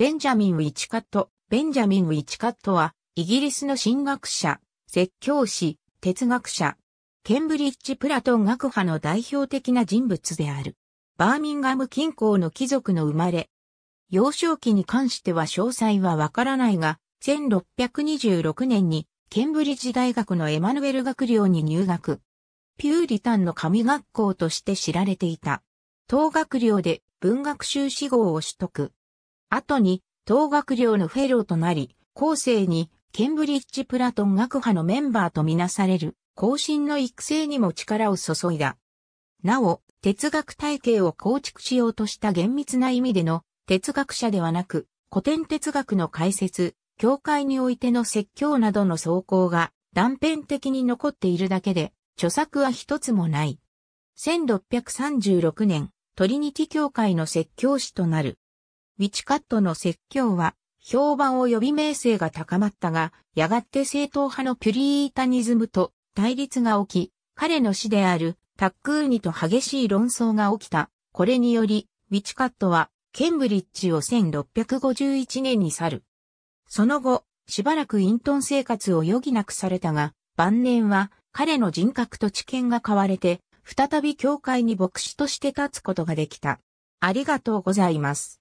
ベンジャミン・ウィチカット。ベンジャミン・ウィチカットは、イギリスの神学者、説教師、哲学者、ケンブリッジ・プラトン学派の代表的な人物である。バーミンガム近郊の貴族の生まれ。幼少期に関しては詳細はわからないが、1626年にケンブリッジ大学のエマヌエル学寮に入学。ピューリタンの神学校として知られていた。当学寮で文学修士号を取得。後に、東学寮のフェローとなり、後世に、ケンブリッジ・プラトン学派のメンバーとみなされる、後進の育成にも力を注いだ。なお、哲学体系を構築しようとした厳密な意味での哲学者ではなく、古典哲学の解説、教会においての説教などの走行が断片的に残っているだけで、著作は一つもない。1636年、トリニティ教会の説教師となるウィチカットの説教は、評判を呼び名声が高まったが、やがて正統派のピュリータニズムと対立が起き、彼の死であるタックーニと激しい論争が起きた。これにより、ウィチカットは、ケンブリッジを1651年に去る。その後、しばらく隠遁生活を余儀なくされたが、晩年は彼の人格と知見が買われて、再び教会に牧師として立つことができた。ありがとうございます。